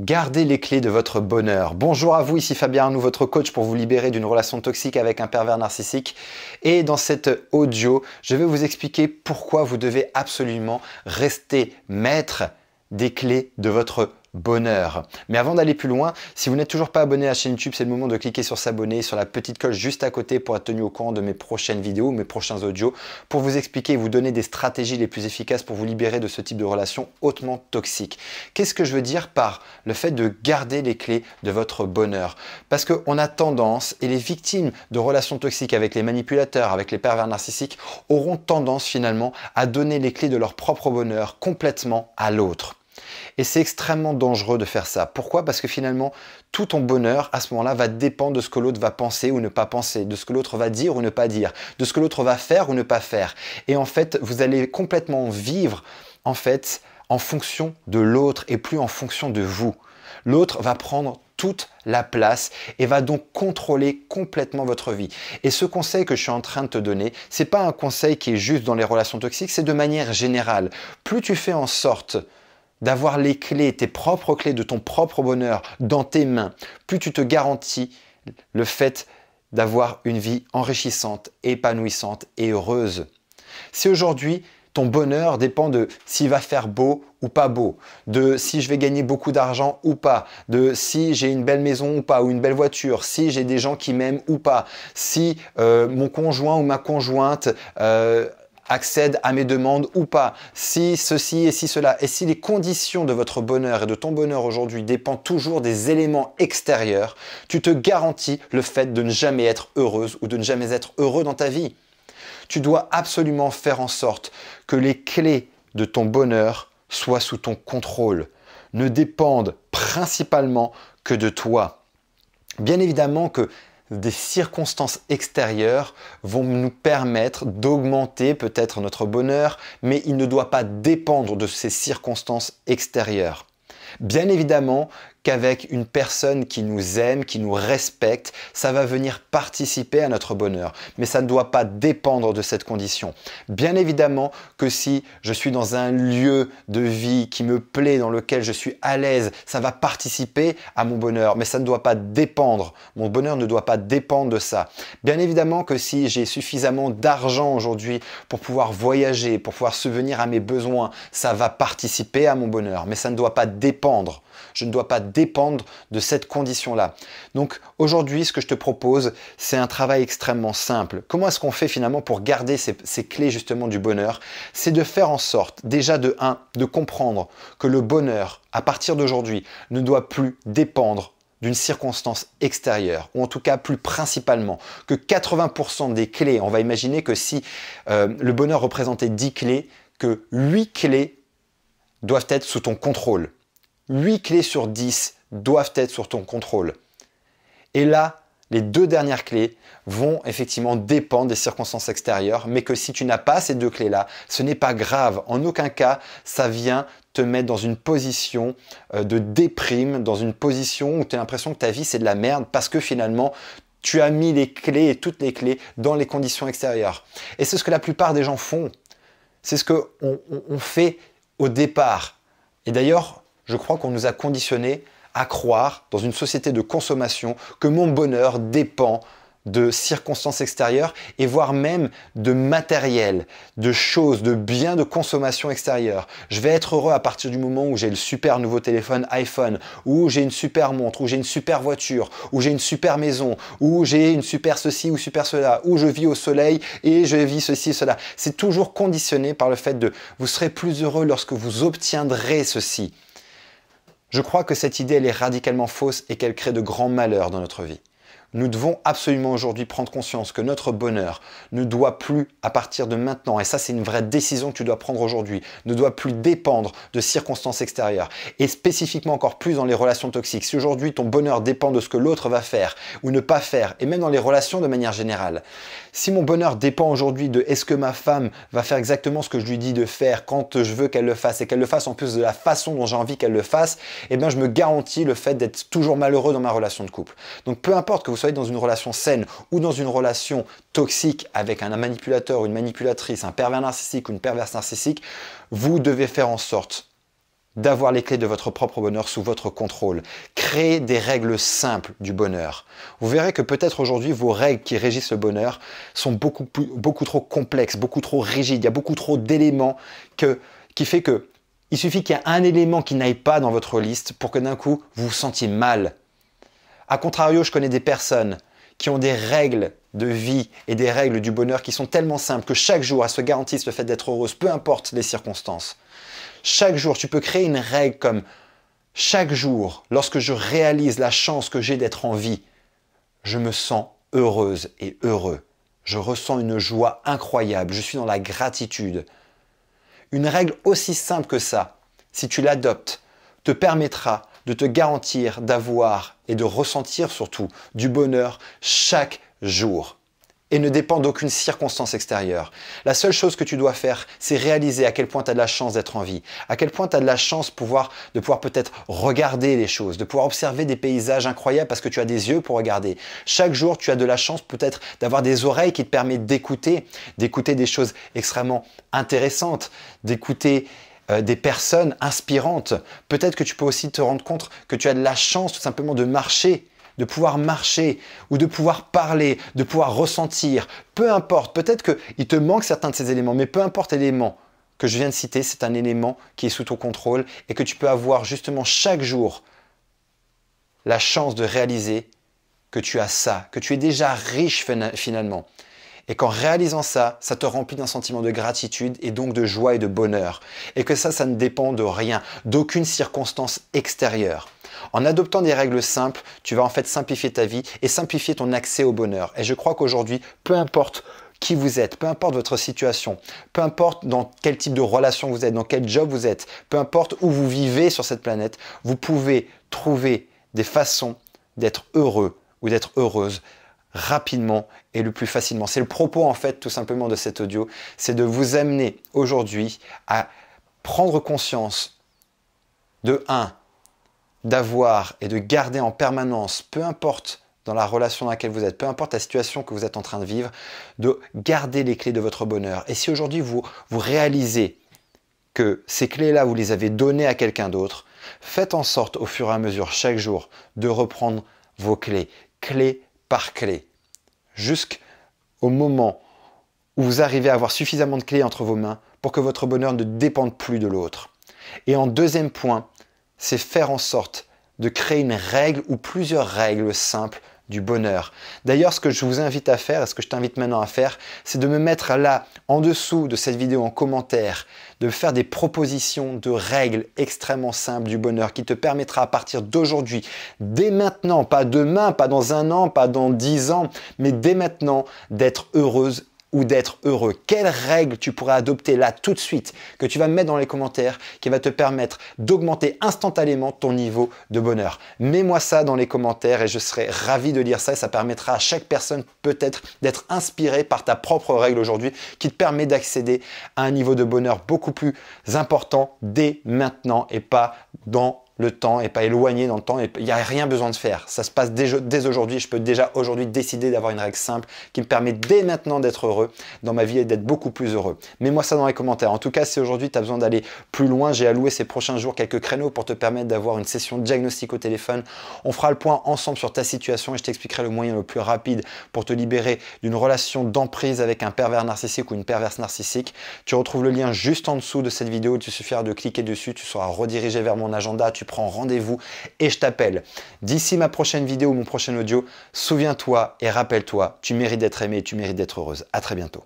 Gardez les clés de votre bonheur. Bonjour à vous, ici Fabien Arnoux, votre coach pour vous libérer d'une relation toxique avec un pervers narcissique. Et dans cet audio, je vais vous expliquer pourquoi vous devez absolument rester maître des clés de votre bonheur bonheur. Mais avant d'aller plus loin, si vous n'êtes toujours pas abonné à la chaîne YouTube, c'est le moment de cliquer sur s'abonner, sur la petite cloche juste à côté pour être tenu au courant de mes prochaines vidéos, mes prochains audios, pour vous expliquer et vous donner des stratégies les plus efficaces pour vous libérer de ce type de relation hautement toxique. Qu'est-ce que je veux dire par le fait de garder les clés de votre bonheur Parce qu'on a tendance, et les victimes de relations toxiques avec les manipulateurs, avec les pervers narcissiques, auront tendance finalement à donner les clés de leur propre bonheur complètement à l'autre. Et c'est extrêmement dangereux de faire ça. Pourquoi Parce que finalement, tout ton bonheur, à ce moment-là, va dépendre de ce que l'autre va penser ou ne pas penser, de ce que l'autre va dire ou ne pas dire, de ce que l'autre va faire ou ne pas faire. Et en fait, vous allez complètement vivre, en fait, en fonction de l'autre et plus en fonction de vous. L'autre va prendre toute la place et va donc contrôler complètement votre vie. Et ce conseil que je suis en train de te donner, c'est pas un conseil qui est juste dans les relations toxiques, c'est de manière générale. Plus tu fais en sorte d'avoir les clés, tes propres clés de ton propre bonheur dans tes mains, plus tu te garantis le fait d'avoir une vie enrichissante, épanouissante et heureuse. Si aujourd'hui ton bonheur dépend de s'il va faire beau ou pas beau, de si je vais gagner beaucoup d'argent ou pas, de si j'ai une belle maison ou pas, ou une belle voiture, si j'ai des gens qui m'aiment ou pas, si euh, mon conjoint ou ma conjointe euh, accède à mes demandes ou pas, si ceci et si cela, et si les conditions de votre bonheur et de ton bonheur aujourd'hui dépendent toujours des éléments extérieurs, tu te garantis le fait de ne jamais être heureuse ou de ne jamais être heureux dans ta vie. Tu dois absolument faire en sorte que les clés de ton bonheur soient sous ton contrôle, ne dépendent principalement que de toi. Bien évidemment que des circonstances extérieures vont nous permettre d'augmenter peut-être notre bonheur, mais il ne doit pas dépendre de ces circonstances extérieures. Bien évidemment qu'avec une personne qui nous aime, qui nous respecte, ça va venir participer à notre bonheur. Mais ça ne doit pas dépendre de cette condition. Bien évidemment que si je suis dans un lieu de vie qui me plaît, dans lequel je suis à l'aise, ça va participer à mon bonheur. Mais ça ne doit pas dépendre. Mon bonheur ne doit pas dépendre de ça. Bien évidemment que si j'ai suffisamment d'argent aujourd'hui pour pouvoir voyager, pour pouvoir venir à mes besoins, ça va participer à mon bonheur. Mais ça ne doit pas dépendre. Je ne dois pas dépendre de cette condition-là. Donc aujourd'hui, ce que je te propose, c'est un travail extrêmement simple. Comment est-ce qu'on fait finalement pour garder ces, clés justement du bonheur C'est de faire en sorte, déjà de 1, de comprendre que le bonheur, à partir d'aujourd'hui, ne doit plus dépendre d'une circonstance extérieure, ou en tout cas plus principalement, que 80% des clés, on va imaginer que si euh, le bonheur représentait 10 clés, que 8 clés doivent être sous ton contrôle. 8 clés sur 10 doivent être sur ton contrôle. Et là, les deux dernières clés vont effectivement dépendre des circonstances extérieures, mais que si tu n'as pas ces deux clés-là, ce n'est pas grave. En aucun cas, ça vient te mettre dans une position euh, de déprime, dans une position où tu as l'impression que ta vie c'est de la merde, parce que finalement, tu as mis les clés et toutes les clés dans les conditions extérieures. Et c'est ce que la plupart des gens font. C'est ce qu'on fait au départ. Et d'ailleurs, je crois qu'on nous a conditionnés à croire, dans une société de consommation, que mon bonheur dépend de circonstances extérieures et voire même de matériel, de choses, de biens de consommation extérieure. Je vais être heureux à partir du moment où j'ai le super nouveau téléphone iPhone, ou j'ai une super montre, ou j'ai une super voiture, ou j'ai une super maison, où j'ai une super ceci ou super cela, où je vis au soleil et je vis ceci cela. C'est toujours conditionné par le fait de vous serez plus heureux lorsque vous obtiendrez ceci. Je crois que cette idée elle est radicalement fausse et qu'elle crée de grands malheurs dans notre vie. Nous devons absolument aujourd'hui prendre conscience que notre bonheur ne doit plus, à partir de maintenant, et ça c'est une vraie décision que tu dois prendre aujourd'hui, ne doit plus dépendre de circonstances extérieures, et spécifiquement encore plus dans les relations toxiques. Si aujourd'hui ton bonheur dépend de ce que l'autre va faire ou ne pas faire, et même dans les relations de manière générale, si mon bonheur dépend aujourd'hui de est-ce que ma femme va faire exactement ce que je lui dis de faire quand je veux qu'elle le fasse, et qu'elle le fasse en plus de la façon dont j'ai envie qu'elle le fasse, eh bien je me garantis le fait d'être toujours malheureux dans ma relation de couple. Donc peu importe que vous soyez dans une relation saine ou dans une relation toxique avec un manipulateur, une manipulatrice, un pervers narcissique ou une perverse narcissique, vous devez faire en sorte d'avoir les clés de votre propre bonheur sous votre contrôle. Créez des règles simples du bonheur. Vous verrez que peut-être aujourd'hui vos règles qui régissent le bonheur sont beaucoup, trop complexes, beaucoup trop rigides, il y a beaucoup trop d'éléments qui fait que il suffit qu'il y ait un élément qui n'aille pas dans votre liste pour que d'un coup vous vous sentiez mal a contrario, je connais des personnes qui ont des règles de vie et des règles du bonheur qui sont tellement simples que chaque jour, elles se garantissent le fait d'être heureuses, peu importe les circonstances. Chaque jour, tu peux créer une règle comme chaque jour, lorsque je réalise la chance que j'ai d'être en vie, je me sens heureuse et heureux. Je ressens une joie incroyable, je suis dans la gratitude. Une règle aussi simple que ça, si tu l'adoptes, te permettra de te garantir d'avoir et de ressentir surtout du bonheur chaque jour et ne dépend d'aucune circonstance extérieure. La seule chose que tu dois faire, c'est réaliser à quel point tu as de la chance d'être en vie, à quel point tu as de la chance de pouvoir peut-être regarder les choses, de pouvoir observer des paysages incroyables parce que tu as des yeux pour regarder. Chaque jour, tu as de la chance peut-être d'avoir des oreilles qui te permettent d'écouter, d'écouter des choses extrêmement intéressantes, d'écouter euh, des personnes inspirantes. Peut-être que tu peux aussi te rendre compte que tu as de la chance tout simplement de marcher de pouvoir marcher ou de pouvoir parler, de pouvoir ressentir, peu importe, peut-être qu'il te manque certains de ces éléments, mais peu importe l'élément que je viens de citer, c'est un élément qui est sous ton contrôle et que tu peux avoir justement chaque jour la chance de réaliser que tu as ça, que tu es déjà riche finalement et qu'en réalisant ça, ça te remplit d'un sentiment de gratitude et donc de joie et de bonheur, et que ça, ça ne dépend de rien, d'aucune circonstance extérieure. En adoptant des règles simples, tu vas en fait simplifier ta vie et simplifier ton accès au bonheur. Et je crois qu'aujourd'hui, peu importe qui vous êtes, peu importe votre situation, peu importe dans quel type de relation vous êtes, dans quel job vous êtes, peu importe où vous vivez sur cette planète, vous pouvez trouver des façons d'être heureux ou d'être heureuse rapidement et le plus facilement. C'est le propos en fait tout simplement de cet audio, c'est de vous amener aujourd'hui à prendre conscience de 1 d'avoir et de garder en permanence, peu importe dans la relation dans laquelle vous êtes, peu importe la situation que vous êtes en train de vivre, de garder les clés de votre bonheur. Et si aujourd'hui vous, vous réalisez que ces clés-là, vous les avez données à quelqu'un d'autre, faites en sorte au fur et à mesure, chaque jour, de reprendre vos clés. Clés par clé. Jusqu'au moment où vous arrivez à avoir suffisamment de clés entre vos mains pour que votre bonheur ne dépende plus de l'autre. Et en deuxième point, c'est faire en sorte de créer une règle ou plusieurs règles simples du bonheur. D'ailleurs, ce que je vous invite à faire, et ce que je t'invite maintenant à faire, c'est de me mettre là, en dessous de cette vidéo, en commentaire, de faire des propositions de règles extrêmement simples du bonheur qui te permettra à partir d'aujourd'hui, dès maintenant, pas demain, pas dans un an, pas dans dix ans, mais dès maintenant, d'être heureuse ou d'être heureux Quelle règle tu pourrais adopter là tout de suite que tu vas mettre dans les commentaires qui va te permettre d'augmenter instantanément ton niveau de bonheur Mets-moi ça dans les commentaires et je serai ravi de lire ça ça permettra à chaque personne peut-être d'être inspirée par ta propre règle aujourd'hui qui te permet d'accéder à un niveau de bonheur beaucoup plus important dès maintenant et pas dans le temps et pas éloigné dans le temps. Il n'y a rien besoin de faire. Ça se passe dès, aujourd'hui. Je peux déjà aujourd'hui décider d'avoir une règle simple qui me permet dès maintenant d'être heureux dans ma vie et d'être beaucoup plus heureux. Mets-moi ça dans les commentaires. En tout cas, si aujourd'hui tu as besoin d'aller plus loin, j'ai alloué ces prochains jours quelques créneaux pour te permettre d'avoir une session de diagnostic au téléphone. On fera le point ensemble sur ta situation et je t'expliquerai le moyen le plus rapide pour te libérer d'une relation d'emprise avec un pervers narcissique ou une perverse narcissique. Tu retrouves le lien juste en dessous de cette vidéo. Tu suffira de cliquer dessus. Tu seras redirigé vers mon agenda prends rendez-vous et je t'appelle. D'ici ma prochaine vidéo ou mon prochain audio, souviens-toi et rappelle-toi, tu mérites d'être aimé, tu mérites d'être heureuse. À très bientôt.